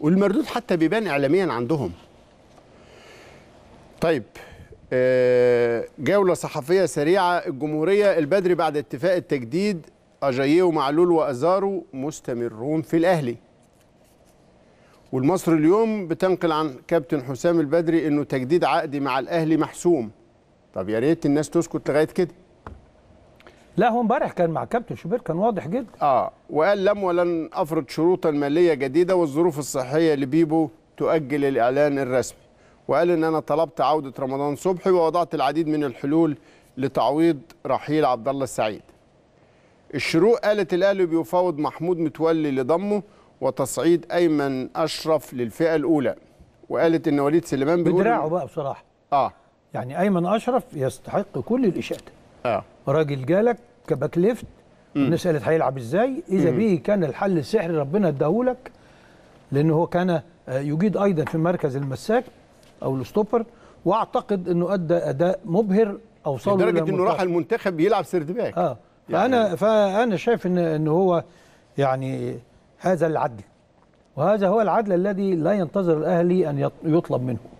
والمردود حتى بيبان اعلاميا عندهم طيب آه، جولة صحفية سريعة الجمهورية البدري بعد اتفاق التجديد أجاييه ومعلول وأزارو مستمرون في الأهلي والمصري اليوم بتنقل عن كابتن حسام البدري أنه تجديد عقدي مع الأهلي محسوم طب يا ريت الناس تسكت لغاية كده لا هو امبارح كان مع كابتن شوبير كان واضح جدا اه وقال لم ولن افرض شروطا ماليه جديده والظروف الصحيه لبيبو تؤجل الاعلان الرسمي وقال ان انا طلبت عوده رمضان صبحي ووضعت العديد من الحلول لتعويض رحيل عبد الله السعيد الشروق قالت الاهلي بيفاوض محمود متولي لضمه وتصعيد ايمن اشرف للفئه الاولى وقالت ان وليد سليمان بيقول بدراعه بقى بصراحه اه يعني ايمن اشرف يستحق كل الاشاده اه راجل جالك كباك ليفت الناس قالت هيلعب ازاي اذا به كان الحل السحري ربنا اداهولك لان هو كان يجيد ايضا في مركز المساك او الستوبر واعتقد انه ادى اداء مبهر اوصله لدرجه انه راح المنتخب يلعب سيرد باك اه يعني فانا فانا شايف ان ان هو يعني هذا العدل وهذا هو العدل الذي لا ينتظر الاهلي ان يطلب منه